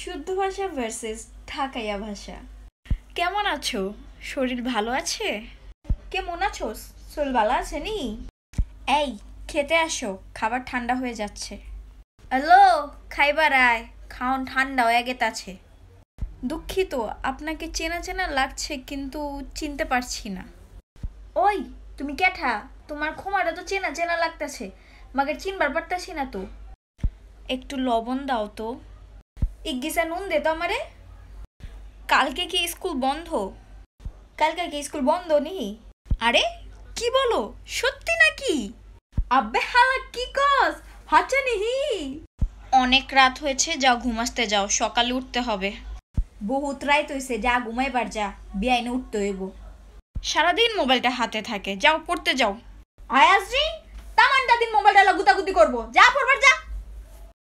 শুদ্ধ ভাষা ভার্সেস ঢাকাইয়া ভাষা কেমন আছো শরীর ভালো আছে কেমন আছো শরীর ভালো আছে নি এই খেতে আসো খাবার ঠান্ডা হয়ে যাচ্ছে হ্যালো খাইবার আয় খাওন ঠান্ডা হয়ে আছে দুঃখিত আপনাকে চেনা চেনা লাগছে কিন্তু চিনতে পারছি না ওই তুমি ক্যাঠা তোমার ক্ষমাটা তো চেনা চেনা লাগতেছে মাকে চিনবার পারতাছি না তো একটু লবণ দাও তো ইগিসা নুন দে তো আমারে কালকে কি স্কুল বন্ধ কালকে কি স্কুল বন্ধ নি আরে কি বলো সত্যি নাকি আব্বে হালা কি কস হাচা নিহি অনেক রাত হয়েছে যাও ঘুমাসতে যাও সকালে উঠতে হবে বহুত রাত হইছে যা ঘুমাইবার যা বিয়াইনে উঠতে হইব সারাদিন মোবাইলটা হাতে থাকে যাও পড়তে যাও আয়াস জি তামানটা দিন মোবাইলটা লাগুতাগুতি করবো যা